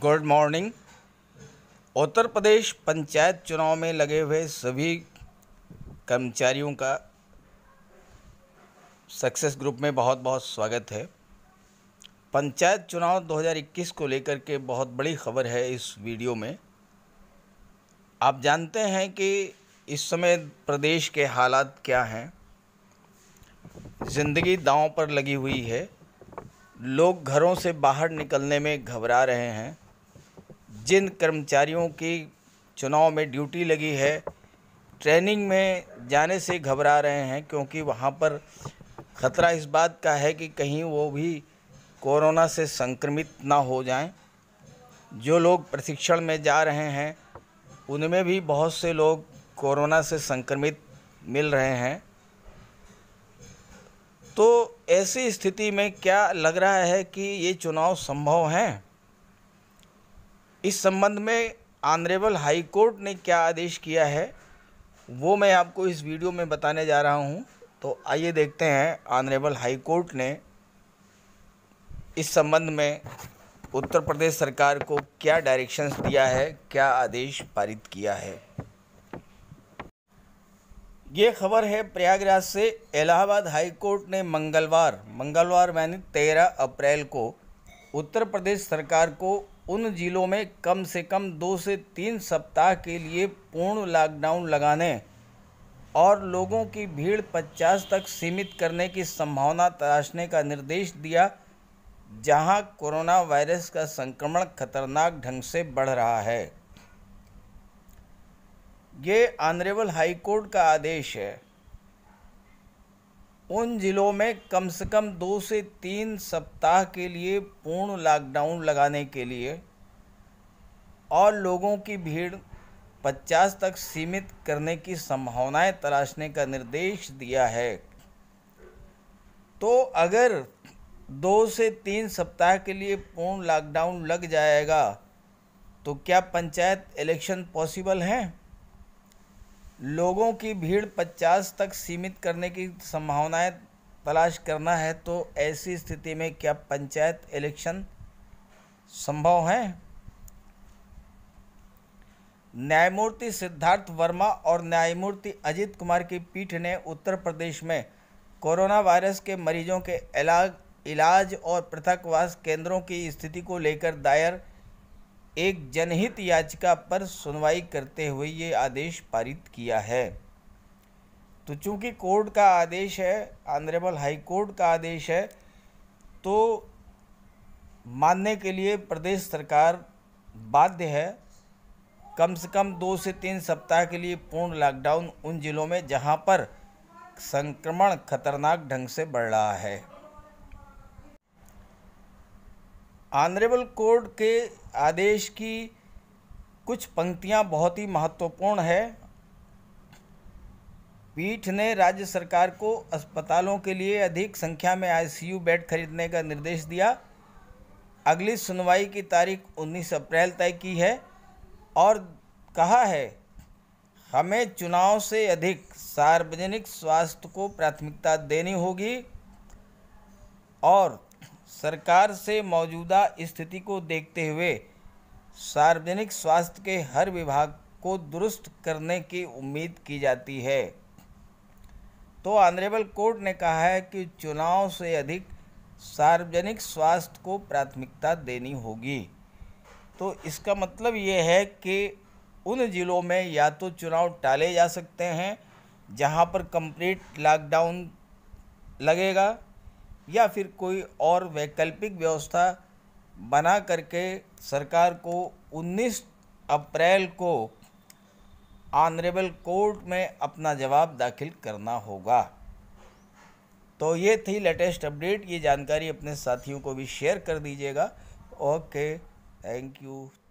Good morning Uttar Pradesh panchayat चुनाव में लगे हुए सभी कर्मचारियों का सक्सेस ग्रुप में बहुत बहुत स्वागत है पंचायत चुनाव 2021 को लेकर के बहुत बड़ी खबर है इस वीडियो में आप जानते हैं कि इस समय प्रदेश के हालात क्या हैं ज़िंदगी दांव पर लगी हुई है लोग घरों से बाहर निकलने में घबरा रहे हैं जिन कर्मचारियों की चुनाव में ड्यूटी लगी है ट्रेनिंग में जाने से घबरा रहे हैं क्योंकि वहाँ पर ख़तरा इस बात का है कि कहीं वो भी कोरोना से संक्रमित ना हो जाएं। जो लोग प्रशिक्षण में जा रहे हैं उनमें भी बहुत से लोग कोरोना से संक्रमित मिल रहे हैं तो ऐसी स्थिति में क्या लग रहा है कि ये चुनाव संभव हैं इस संबंध में आनरेबल हाई कोर्ट ने क्या आदेश किया है वो मैं आपको इस वीडियो में बताने जा रहा हूँ तो आइए देखते हैं आनरेबल हाई कोर्ट ने इस संबंध में उत्तर प्रदेश सरकार को क्या डायरेक्शंस दिया है क्या आदेश पारित किया है ये खबर है प्रयागराज से इलाहाबाद हाई कोर्ट ने मंगलवार मंगलवार यानी तेरह अप्रैल को उत्तर प्रदेश सरकार को उन जिलों में कम से कम दो से तीन सप्ताह के लिए पूर्ण लॉकडाउन लगाने और लोगों की भीड़ पचास तक सीमित करने की संभावना तलाशने का निर्देश दिया जहां कोरोना वायरस का संक्रमण खतरनाक ढंग से बढ़ रहा है ये ऑनरेबल हाईकोर्ट का आदेश है उन ज़िलों में कम से कम दो से तीन सप्ताह के लिए पूर्ण लॉकडाउन लगाने के लिए और लोगों की भीड़ 50 तक सीमित करने की संभावनाएं तलाशने का निर्देश दिया है तो अगर दो से तीन सप्ताह के लिए पूर्ण लॉकडाउन लग जाएगा तो क्या पंचायत इलेक्शन पॉसिबल हैं लोगों की भीड़ पचास तक सीमित करने की संभावनाएं तलाश करना है तो ऐसी स्थिति में क्या पंचायत इलेक्शन संभव है न्यायमूर्ति सिद्धार्थ वर्मा और न्यायमूर्ति अजित कुमार की पीठ ने उत्तर प्रदेश में कोरोना वायरस के मरीजों के इलाज इलाज और पृथकवास केंद्रों की स्थिति को लेकर दायर एक जनहित याचिका पर सुनवाई करते हुए ये आदेश पारित किया है तो चूंकि कोर्ट का आदेश है ऑनरेबल हाई कोर्ट का आदेश है तो मानने के लिए प्रदेश सरकार बाध्य है कम से कम दो से तीन सप्ताह के लिए पूर्ण लॉकडाउन उन जिलों में जहां पर संक्रमण खतरनाक ढंग से बढ़ रहा है ऑनरेबल कोर्ट के आदेश की कुछ पंक्तियां बहुत ही महत्वपूर्ण है पीठ ने राज्य सरकार को अस्पतालों के लिए अधिक संख्या में आईसीयू बेड खरीदने का निर्देश दिया अगली सुनवाई की तारीख 19 अप्रैल तय की है और कहा है हमें चुनाव से अधिक सार्वजनिक स्वास्थ्य को प्राथमिकता देनी होगी और सरकार से मौजूदा स्थिति को देखते हुए सार्वजनिक स्वास्थ्य के हर विभाग को दुरुस्त करने की उम्मीद की जाती है तो ऑनरेबल कोर्ट ने कहा है कि चुनाव से अधिक सार्वजनिक स्वास्थ्य को प्राथमिकता देनी होगी तो इसका मतलब ये है कि उन ज़िलों में या तो चुनाव टाले जा सकते हैं जहाँ पर कंप्लीट लॉकडाउन लगेगा या फिर कोई और वैकल्पिक व्यवस्था बना करके सरकार को 19 अप्रैल को ऑनरेबल कोर्ट में अपना जवाब दाखिल करना होगा तो ये थी लेटेस्ट अपडेट ये जानकारी अपने साथियों को भी शेयर कर दीजिएगा ओके थैंक यू